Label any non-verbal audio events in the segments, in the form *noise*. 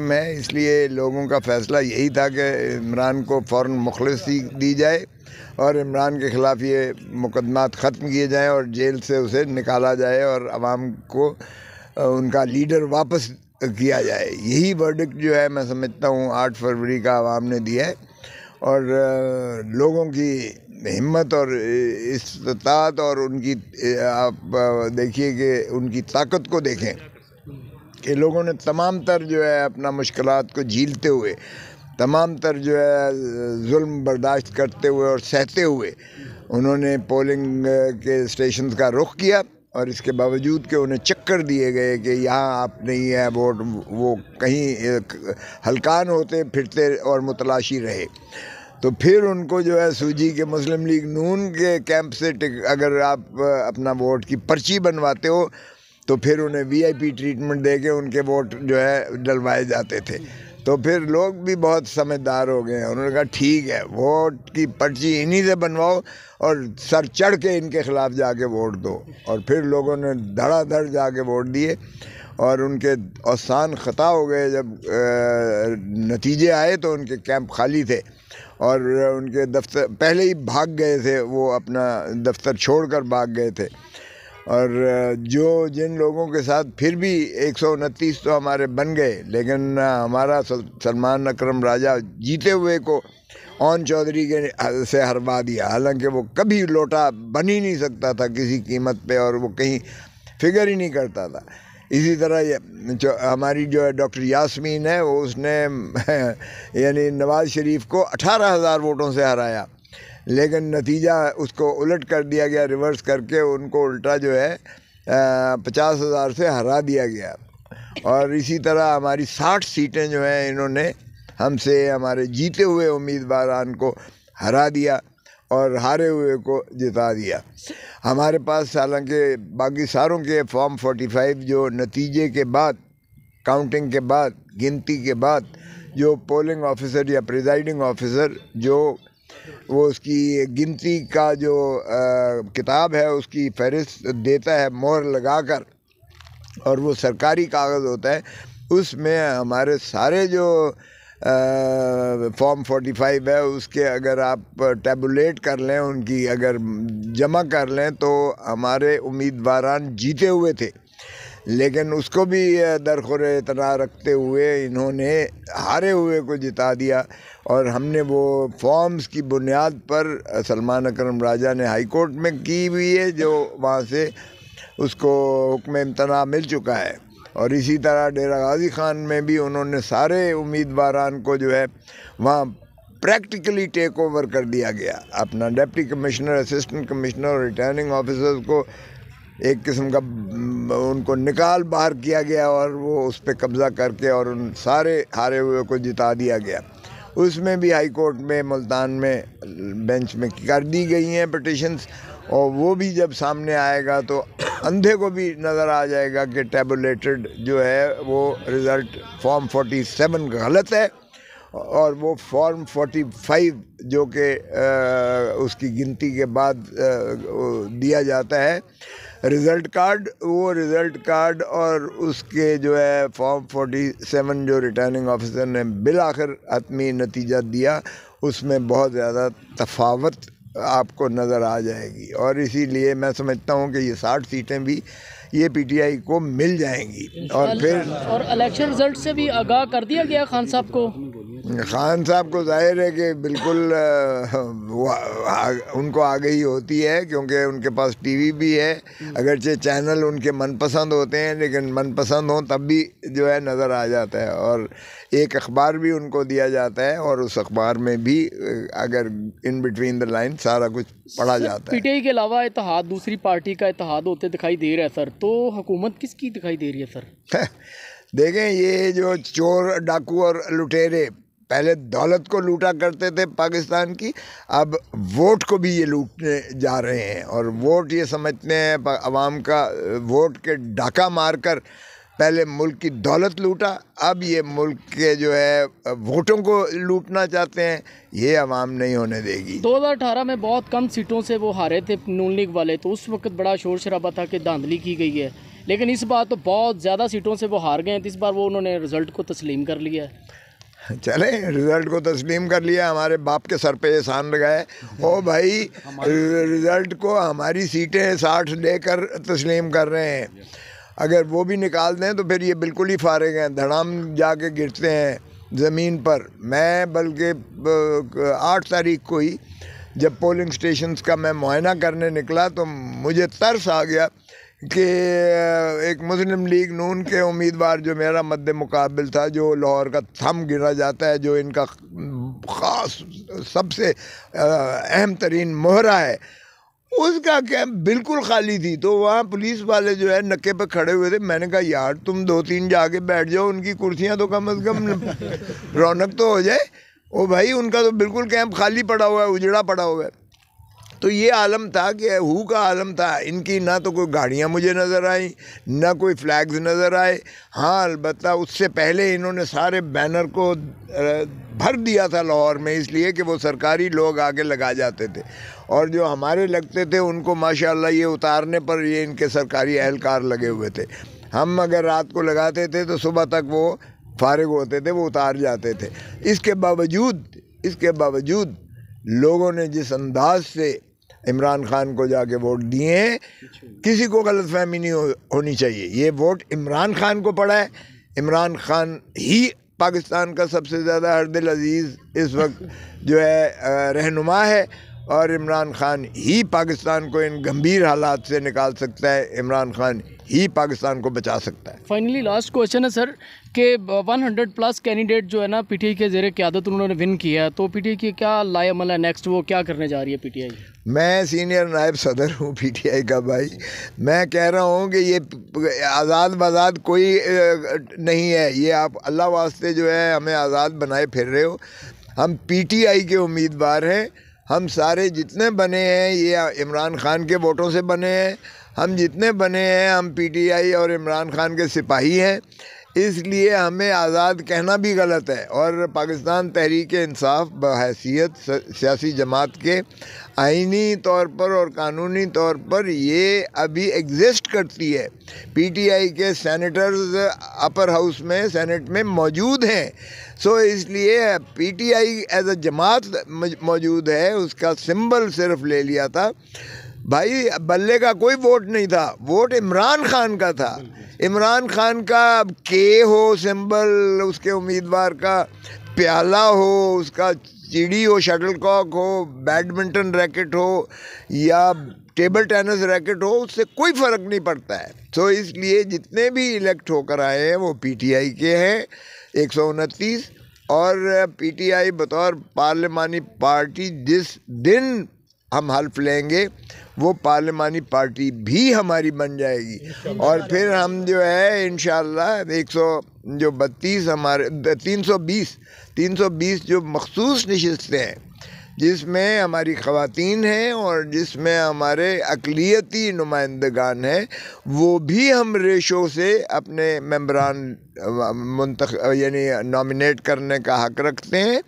मैं इसलिए लोगों का फैसला यही था कि इमरान को फ़ौर मुखलसी दी जाए और इमरान के ख़िलाफ़ ये मुकदमात ख़त्म किए जाएँ और जेल से उसे निकाला जाए और आवाम को उनका लीडर वापस किया जाए यही वर्डिक्ट जो है मैं समझता हूँ आठ फरवरी का आवाम ने दिया है और लोगों की हिम्मत और इस्तात और उनकी आप देखिए कि उनकी ताकत को देखें कि लोगों ने तमाम तर जो है अपना मुश्किल को झीलते हुए तमाम तर जो है जुल्म बर्दाश्त करते हुए और सहते हुए उन्होंने पोलिंग के स्टेशन का रुख किया और इसके बावजूद के उन्हें चक्कर दिए गए कि यहाँ आप नहीं है वोट वो कहीं हलकान होते फिरते और मुतलाशी रहे तो फिर उनको जो है सूजी के मुस्लिम लीग नून के कैंप से अगर आप अपना वोट की पर्ची बनवाते हो तो फिर उन्हें वीआईपी ट्रीटमेंट दे के उनके वोट जो है डलवाए जाते थे तो फिर लोग भी बहुत समझदार हो गए उन्होंने कहा ठीक है वोट की पर्ची इन्हीं से बनवाओ और सर चढ़ के इनके ख़िलाफ़ जाके वोट दो और फिर लोगों ने धड़ाधड़ जाके वोट दिए और उनके औसान ख़ता हो गए जब आ, नतीजे आए तो उनके कैंप खाली थे और उनके दफ्तर पहले ही भाग गए थे वो अपना दफ्तर छोड़कर भाग गए थे और जो जिन लोगों के साथ फिर भी एक तो हमारे बन गए लेकिन हमारा सलमान अक्रम राजा जीते हुए को ओन चौधरी के से हरवा दिया हालांकि वो कभी लोटा बन ही नहीं सकता था किसी कीमत पे और वो कहीं फिगर ही नहीं करता था इसी तरह ये जो हमारी जो है डॉक्टर यास्मीन है वो उसने *laughs* यानी नवाज़ शरीफ को अठारह हज़ार वोटों से हराया लेकिन नतीजा उसको उलट कर दिया गया रिवर्स करके उनको उल्टा जो है पचास हज़ार से हरा दिया गया और इसी तरह हमारी साठ सीटें जो हैं इन्होंने हमसे हमारे जीते हुए उम्मीदवारान को हरा दिया और हारे हुए को जिता दिया हमारे पास हालांकि बाकी सारों के फॉर्म 45 जो नतीजे के बाद काउंटिंग के बाद गिनती के बाद जो पोलिंग ऑफिसर या प्रिजाइडिंग ऑफिसर जो वो उसकी गिनती का जो आ, किताब है उसकी फहरिस्त देता है मोहर लगाकर और वो सरकारी कागज़ होता है उसमें हमारे सारे जो फॉर्म फोर्टी फाइव है उसके अगर आप टेबुलेट कर लें उनकी अगर जमा कर लें तो हमारे उम्मीदवार जीते हुए थे लेकिन उसको भी दरखुर इतना रखते हुए इन्होंने हारे हुए को जिता दिया और हमने वो फॉर्म्स की बुनियाद पर सलमान अकरम राजा ने हाई कोर्ट में की हुई है जो वहाँ से उसको हुक्म इम्तना मिल चुका है और इसी तरह डेरा गाजी खान में भी उन्होंने सारे उम्मीदवारान को जो है वहाँ प्रैक्टिकली टेक ओवर कर दिया गया अपना डिप्टी कमिश्नर असिस्टेंट कमिश्नर और रिटर्निंग ऑफिसर्स को एक किस्म का उनको निकाल बाहर किया गया और वो उस पर कब्ज़ा करके और उन सारे हारे हुए को जिता दिया गया उसमें भी हाई कोर्ट में मुल्तान में बेंच में कर दी गई हैं पटिशन्स और वो भी जब सामने आएगा तो अंधे को भी नज़र आ जाएगा कि टेबुलेटेड जो है वो रिज़ल्ट फॉर्म 47 गलत है और वो फॉर्म 45 जो कि उसकी गिनती के बाद दिया जाता है रिज़ल्ट कार्ड वो रिज़ल्ट कार्ड और उसके जो है फॉर्म सेवन जो रिटर्निंग ऑफिसर ने बिल आखिर आत्मी नतीजा दिया उसमें बहुत ज़्यादा तफावत आपको नज़र आ जाएगी और इसीलिए मैं समझता हूँ कि ये साठ सीटें भी ये पीटीआई को मिल जाएंगी और फिर और इलेक्शन रिजल्ट से भी आगाह कर दिया गया खान साहब को खान साहब को जाहिर है कि बिल्कुल आ, उनको आगे ही होती है क्योंकि उनके पास टीवी भी है हम्म। अगरचे चैनल उनके मनपसंद होते हैं लेकिन मनपसंद हों तब भी जो है नज़र आ जाता है और एक अखबार भी उनको दिया जाता है और उस अखबार में भी अगर इन बिटवीन द लाइन सारा कुछ पढ़ा जाता है पीटीआई के अलावा इतिहाद दूसरी पार्टी का इतिहाद होते दिखाई दे रहा है सर तो हुकूमत किसकी दिखाई दे रही है सर *laughs* देखें ये जो चोर डाकू और लुटेरे पहले दौलत को लूटा करते थे पाकिस्तान की अब वोट को भी ये लूटने जा रहे हैं और वोट ये समझते हैं आवाम का वोट के डाका मार कर पहले मुल्क की दौलत लूटा अब ये मुल्क के जो है वोटों को लूटना चाहते हैं ये आवाम नहीं होने देगी 2018 में बहुत कम सीटों से वो हारे थे नून लीग वाले तो उस वक्त बड़ा शोर शराबा था कि धांधली की गई है लेकिन इस बार तो बहुत ज़्यादा सीटों से वो हार गए हैं तो इस बार वो उन्होंने रिज़ल्ट को तस्लीम कर लिया है *laughs* चले रिजल्ट को तस्लीम कर लिया हमारे बाप के सर पे एहसान लगाए ओ भाई रिजल्ट को हमारी सीटें साठ लेकर तस्लीम कर रहे हैं अगर वो भी निकाल दें तो फिर ये बिल्कुल ही फारग हैं धड़ाम जाके गिरते हैं ज़मीन पर मैं बल्कि आठ तारीख को ही जब पोलिंग स्टेशंस का मैं मुआयना करने निकला तो मुझे तरस आ गया कि एक मुस्लिम लीग नून के उम्मीदवार जो मेरा मद्द मुकाबल था जो लाहौर का थम गिना जाता है जो इनका ख़ास सबसे अहम तरीन मोहरा है उसका कैंप बिल्कुल खाली थी तो वहाँ पुलिस वाले जो है नक्के पर खड़े हुए थे मैंने कहा यार तुम दो तीन जाके बैठ जाओ उनकी कुर्सियाँ तो कम अज़ कम *laughs* रौनक तो हो जाए ओ भाई उनका तो बिल्कुल कैंप खाली पड़ा हुआ है उजड़ा पड़ा हुआ है तो ये आलम था कि हु का आलम था इनकी ना तो कोई गाड़ियाँ मुझे नज़र आई ना कोई फ्लैग्स नज़र आए हाँ अलबत् उससे पहले इन्होंने सारे बैनर को भर दिया था लाहौर में इसलिए कि वो सरकारी लोग आगे लगा जाते थे और जो हमारे लगते थे उनको माशाल्लाह ये उतारने पर ये इनके सरकारी एहलकार लगे हुए थे हम अगर रात को लगाते थे तो सुबह तक वो फारग होते थे वो उतार जाते थे इसके बावजूद इसके बावजूद लोगों ने जिस अंदाज से इमरान खान को जाके वोट दिए हैं किसी को गलत फहमी नहीं हो, होनी चाहिए ये वोट इमरान खान को पड़ा है इमरान खान ही पाकिस्तान का सबसे ज़्यादा हरदिल अजीज़ इस वक्त जो है रहनुमा है और इमरान ख़ान ही पाकिस्तान को इन गंभीर हालात से निकाल सकता है इमरान ख़ान ही पाकिस्तान को बचा सकता है फाइनली लास्ट क्वेश्चन है सर कि 100 प्लस कैंडिडेट जो है ना पीटीआई के ज़रिए क्यादत उन्होंने विन किया तो पीटीआई की क्या लाएमल है नेक्स्ट वो क्या करने जा रही है पीटीआई मैं सीनियर नायब सदर हूँ पीटीआई का भाई मैं कह रहा हूँ कि ये आज़ाद बाज़ाद कोई नहीं है ये आप अल्लाह वास्ते जो है हमें आज़ाद बनाए फिर रहे हो हम पी के उम्मीदवार हैं हम सारे जितने बने हैं ये इमरान खान के वोटों से बने हैं हम जितने बने हैं हम पीटीआई और इमरान खान के सिपाही हैं इसलिए हमें आज़ाद कहना भी गलत है और पाकिस्तान तहरीक इंसाफ बहसीत सियासी जमात के आइनी तौर पर और कानूनी तौर पर ये अभी एग्जिस्ट करती है पीटीआई के सेनेटर्स अपर हाउस में सेनेट में मौजूद हैं सो इसलिए पीटीआई एज अ जमात मौजूद है उसका सिंबल सिर्फ ले लिया था भाई बल्ले का कोई वोट नहीं था वोट इमरान खान का था इमरान खान का के हो सिंबल उसके उम्मीदवार का प्याला हो उसका चिड़ी हो शटलकॉक हो बैडमिंटन रैकेट हो या टेबल टेनिस रैकेट हो उससे कोई फ़र्क नहीं पड़ता है तो इसलिए जितने भी इलेक्ट होकर आए हैं वो पीटीआई के हैं एक सौ उनतीस और पीटीआई बतौर पार्लियामानी पार्टी जिस दिन हम हल्फ लेंगे वो पार्लियामानी पार्टी भी हमारी बन जाएगी और फिर हम जो है इन एक सौ जो बत्तीस हमारे तीन सौ बीस तीन सौ बीस जो मखसूस नशस्तें हैं जिसमें हमारी ख़वातीन हैं और जिसमें हमारे अकलीती नुमाइंदगान हैं वो भी हम रेशो से अपने मम्बरान मुंतख यानी नॉमिनेट करने का हक रखते हैं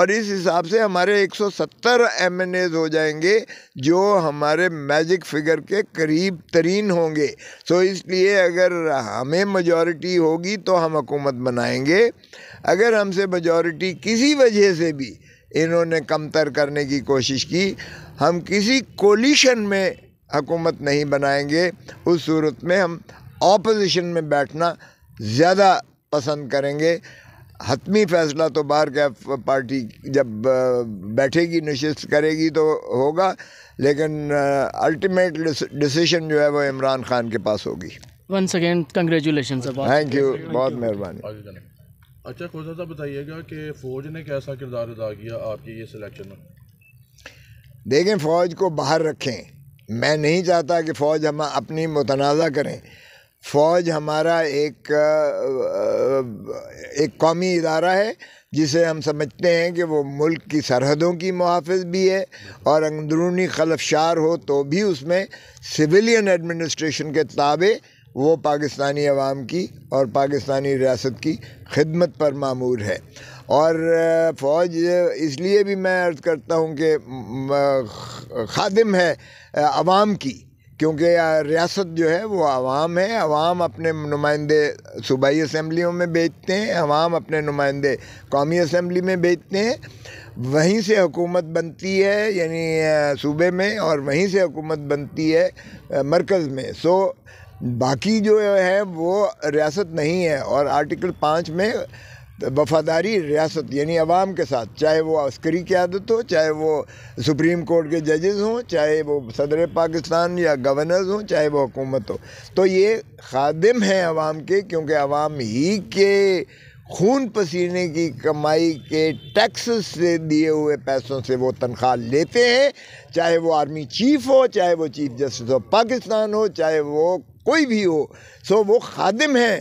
और इस हिसाब से हमारे 170 एम एन एज हो जाएंगे जो हमारे मैजिक फिगर के करीब तरीन होंगे सो तो इसलिए अगर हमें मजॉरिटी होगी तो हम हुकूमत बनाएंगे अगर हमसे मजॉरिटी किसी वजह से भी इन्होंने कमतर करने की कोशिश की हम किसी कोलिशन में हकूमत नहीं बनाएंगे उस सूरत में हम ऑपोजिशन में बैठना ज़्यादा पसंद करेंगे हतमी फ़ैसला तो बाहर क्या पार्टी जब बैठेगी नशस्त करेगी तो होगा लेकिन अल्टीमेट डिसीजन जो है वो इमरान खान के पास होगी once again congratulation thank you बहुत मेहरबानी अच्छा खुदा साहब तो तो बताइएगा कि फ़ौज ने कैसा किरदार अदा किया आपकी ये सिलेक्शन में देखें फ़ौज को बाहर रखें मैं नहीं चाहता कि फ़ौज हम अपनी मुतनाज़ा करें फ़ौज हमारा एक एक कौमी इदारा है जिसे हम समझते हैं कि वो मुल्क की सरहदों की मुहाफ़ भी है और अंदरूनी खलफशार हो तो भी उसमें सिविलियन एडमिनिस्ट्रेशन के ताबे वो पाकिस्तानी आवाम की और पाकिस्तानी रियासत की खिदमत पर मामूर है और फ़ौज इसलिए भी मैं अर्ज़ करता हूँ कि खादिम है आवाम की क्योंकि रियासत जो है वो आवाम है आवाम अपने नुमाइंदे सूबाई असम्बलियों में बेचते हैं आवाम अपने नुमाइंदे कौमी असम्बली में बेचते हैं वहीं से हुकूमत बनती है यानी सूबे में और वहीं से हुकूमत बनती है मरकज़ में सो बाकी जो है वो रियासत नहीं है और आर्टिकल पाँच में वफादारी रियासत यानी आवाम के साथ चाहे वो अस्करी की आदत हो चाहे वो सुप्रीम कोर्ट के जजेस हों चाहे वो सदर पाकिस्तान या गवर्नर्स हों चाहे वो हुकूमत हो तो ये खादिम हैं आवाम के क्योंकि आवाम ही के खून पसीने की कमाई के टैक्स से दिए हुए पैसों से वो तनख्वाह लेते हैं चाहे वो आर्मी चीफ हो चाहे वो चीफ जस्टिस ऑफ पाकिस्तान हो चाहे वो कोई भी हो सो वो खादिम हैं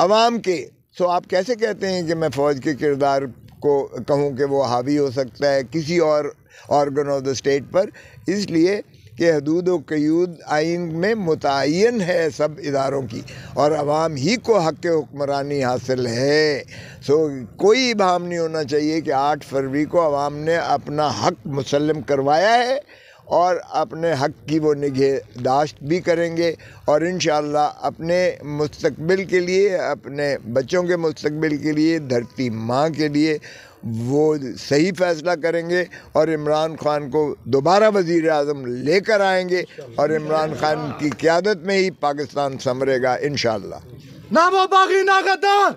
आवाम के सो आप कैसे कहते हैं कि मैं फ़ौज के किरदार को कहूँ कि वो हावी हो सकता है किसी और ऑर्गन ऑफ द स्टेट पर इसलिए कि हदूद व क्यूद आइन में मुतन है सब इदारों की और आवाम ही को हक हुक्मरानी हासिल है सो कोई इबाम नहीं होना चाहिए कि आठ फरवरी को आवाम ने अपना हक मुसलम करवाया है और अपने हक़ की वो निगहदाश्त भी करेंगे और इन अपने मुस्तबिल के लिए अपने बच्चों के मुस्तबिल के लिए धरती माँ के लिए वो सही फैसला करेंगे और इमरान खान को दोबारा वज़ी अजम लेकर आएंगे और इमरान खान की क्यादत में ही पाकिस्तान संवरेगा इन ना वो बागी ना गदार